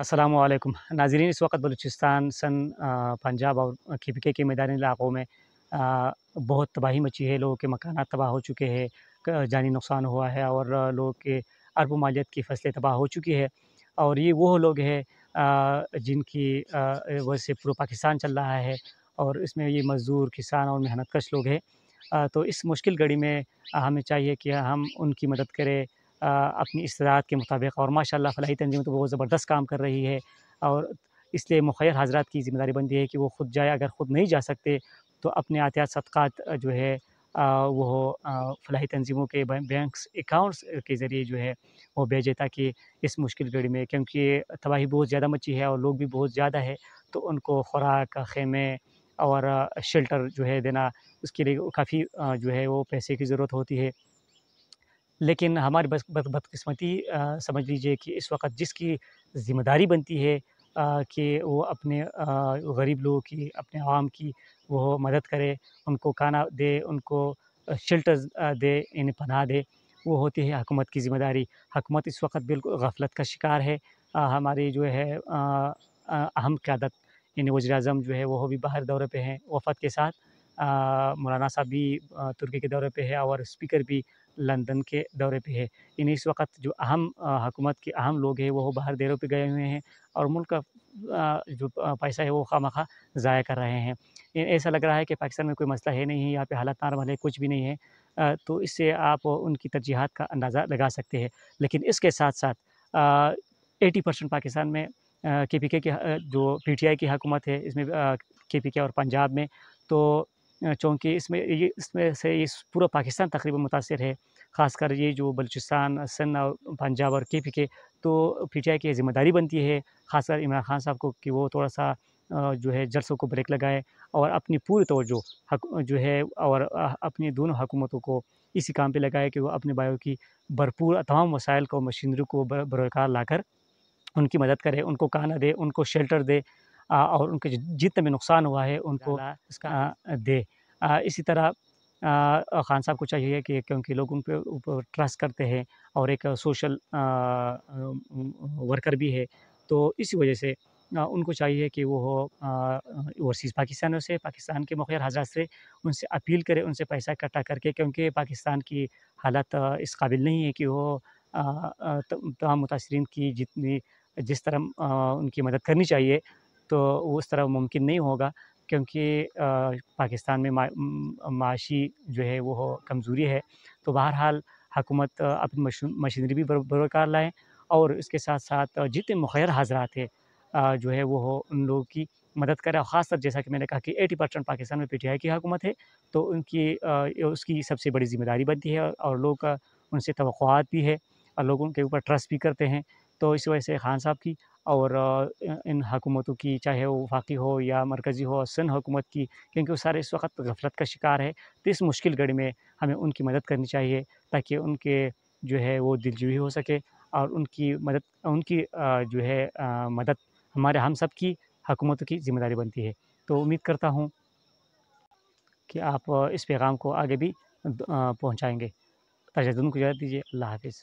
असलम नाजरीन इस वक्त बलूचिस्तान सन पंजाब और खिपके के मैदानी इलाकों में बहुत तबाही मची है लोगों के मकाना तबाह हो चुके हैं जानी नुकसान हुआ है और लोगों के अरब मालियत की फसलें तबाह हो चुकी है और ये वो लोग हैं जिनकी वजह से पूरा पाकिस्तान चल रहा है और इसमें ये मज़दूर किसान और मेहनत कश लोग हैं तो इस मुश्किल घड़ी में हमें चाहिए कि हम उनकी मदद करें अपनी इस्तात के मुताबिक और माशा फलाही तंजीम तो बहुत ज़बरदस्त काम कर रही है और इसलिए मुखैर हजरात की ज़िम्मेदारी बनती है कि वो ख़ुद जाए अगर ख़ुद नहीं जा सकते तो अपने आतियात सदक़ात जो है वो फलाही तंजीमों के बैंक्स अकाउंट्स के ज़रिए जो है वो भेजे ताकि इस मुश्किल घड़ी में क्योंकि तबाही बहुत ज़्यादा मची है और लोग भी बहुत ज़्यादा है तो उनको खुराक खेमे और शेल्टर जो है देना उसके लिए काफ़ी जो है वो पैसे की ज़रूरत होती है लेकिन हमारी बस बदकस्मती समझ लीजिए कि इस वक्त जिसकी ज़िम्मेदारी बनती है कि वो अपने गरीब लोगों की अपने आवाम की वो मदद करे उनको खाना दे उनको शेल्टर दे इन्हें पनाह दे वो होती है हकूमत की ज़िम्मेदारी हकूमत इस वक्त बिल्कुल गफलत का शिकार है हमारी जो है अहम क्यादत यानी वजी अजम जो है वह भी बाहर दौरे पे हैं वफद के साथ मौलाना साहब भी तुर्की के दौरे पे है और स्पीकर भी लंदन के दौरे पे है इन इस वक्त जो अहम हुकूमत के अहम लोग हैं वो बाहर देरों पे गए हुए हैं और मुल्क का जो पैसा है वो खा ज़ाया कर रहे हैं ऐसा लग रहा है कि पाकिस्तान में कोई मसला है नहीं है यहाँ पे हालात नार्मल है कुछ भी नहीं है तो इससे आप उनकी तरजीहत का अंदाज़ा लगा सकते हैं लेकिन इसके साथ साथ एटी परसेंट पाकिस्तान में के पी के जो पी टी आई की हुकूमत है इसमें के पी के और पंजाब में तो चूँकि इसमें ये इसमें से ये पूरा पाकिस्तान तकरीबन मुतासर है ख़ासकर ये जो बलूचिस्तान सिंध और पंजाब और के पी के तो पी टी आई की ज़िम्मेदारी बनती है खासकर इमरान खान साहब को कि वो थोड़ा सा जो है जलसों को ब्रेक लगाए और अपनी पूरी तोजो जो है और अपनी दोनों हुकूमतों को इसी काम पर लगाए कि वो अपने बायो की भरपूर तमाम वसाइल को मशीनरी को बरकरार लाकर उनकी मदद करे उनको खाना दे उनको शेल्टर दे और उनके जितने भी नुकसान हुआ है उनको इसका दे इसी तरह खान साहब को चाहिए कि क्योंकि लोग उन पर ऊपर ट्रस्ट करते हैं और एक सोशल वर्कर भी है तो इसी वजह से उनको चाहिए कि वो ओवरसीज़ पाकिस्तानों से पाकिस्तान के मुखिया हजरात से उनसे अपील करें उनसे पैसा इकट्ठा करके क्योंकि पाकिस्तान की हालत इस काबिल नहीं है कि वो तमाम मुतासरी की जितनी जिस तरह उनकी मदद करनी चाहिए तो उस तरह मुमकिन नहीं होगा क्योंकि पाकिस्तान में माशी जो है वो कमज़ोरी है तो बहरहाल हकूमत अपनी मशीनरी भी बरकरार लाएँ और इसके साथ साथ जितने मुखर हाजरात है जो है वो हो उन लोगों की मदद करें खासतर जैसा कि मैंने कहा कि 80 परसेंट पाकिस्तान में पी टी आई की हुकूमत है तो उनकी उसकी सबसे बड़ी जिम्मेदारी बनती है और लोग उनसे तो भी है और लोग उनके ऊपर ट्रस्ट भी करते हैं तो इस वजह से खान साहब की और इन हकूमतों की चाहे वो वाकई हो या मरकज़ी हो सिंध हुकूमत की क्योंकि वो सारे इस वक्त गफलत का शिकार है तो इस मुश्किल घड़ी में हमें उनकी मदद करनी चाहिए ताकि उनके जो है वो दिलजवी हो सके और उनकी मदद उनकी जो है मदद हमारे हम सब की हकूमतों की जिम्मेदारी बनती है तो उम्मीद करता हूँ कि आप इस पैगाम को आगे भी पहुँचाएँगे तजुन को इजाज़त दीजिए अल्लाह हाफिज़